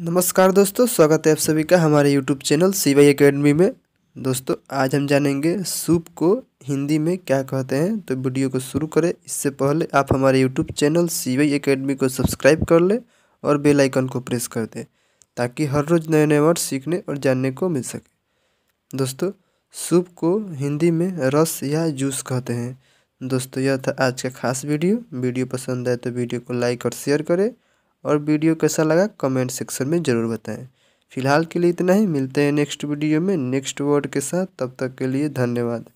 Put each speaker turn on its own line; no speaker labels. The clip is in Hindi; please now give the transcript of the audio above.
नमस्कार दोस्तों स्वागत है आप सभी का हमारे YouTube channel C Y academy में दोस्तों आज हम जानेंगे सूप को हिंदी में क्या कहते हैं तो वीडियो को शुरू करें इससे पहले आप हमारे YouTube channel C Y academy को सब्सक्राइब कर लें और बेल आइकन को प्रेस कर दें ताकि हर रोज़ नए नए वर्ड सीखने और जानने को मिल सके दोस्तों सूप को हिंदी में रस या जूस कहते हैं दोस्तों यह था आज का खास वीडियो वीडियो पसंद आए तो वीडियो को लाइक और शेयर करें और वीडियो कैसा लगा कमेंट सेक्शन में ज़रूर बताएं फिलहाल के लिए इतना ही मिलते हैं नेक्स्ट वीडियो में नेक्स्ट वर्ड के साथ तब तक के लिए धन्यवाद